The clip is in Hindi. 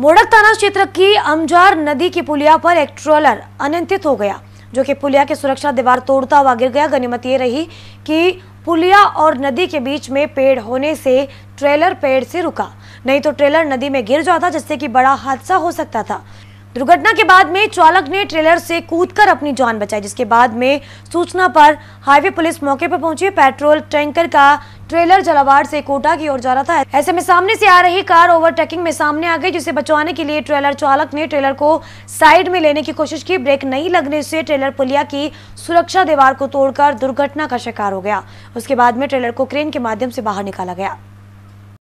मोड़क थाना क्षेत्र की अमजार नदी की पुलिया पर एक ट्रोलर अनियंत्रित हो गया जो कि पुलिया की सुरक्षा दीवार तोड़ता हुआ गिर गया गनीमत ये रही कि पुलिया और नदी के बीच में पेड़ होने से ट्रेलर पेड़ से रुका नहीं तो ट्रेलर नदी में गिर जाता जिससे कि बड़ा हादसा हो सकता था दुर्घटना के बाद में चालक ने ट्रेलर से कूदकर अपनी जान बचाई जिसके बाद में सूचना पर हाईवे पुलिस मौके पर पहुंची पेट्रोल टैंकर का ट्रेलर जलावाड़ से कोटा की ओर जा रहा था ऐसे में सामने से आ रही कार ओवरटेकिंग में सामने आ गई जिसे बचाने के लिए ट्रेलर चालक ने ट्रेलर को साइड में लेने की कोशिश की ब्रेक नहीं लगने से ट्रेलर पुलिया की सुरक्षा दीवार को तोड़कर दुर्घटना का शिकार हो गया उसके बाद में ट्रेलर को क्रेन के माध्यम से बाहर निकाला गया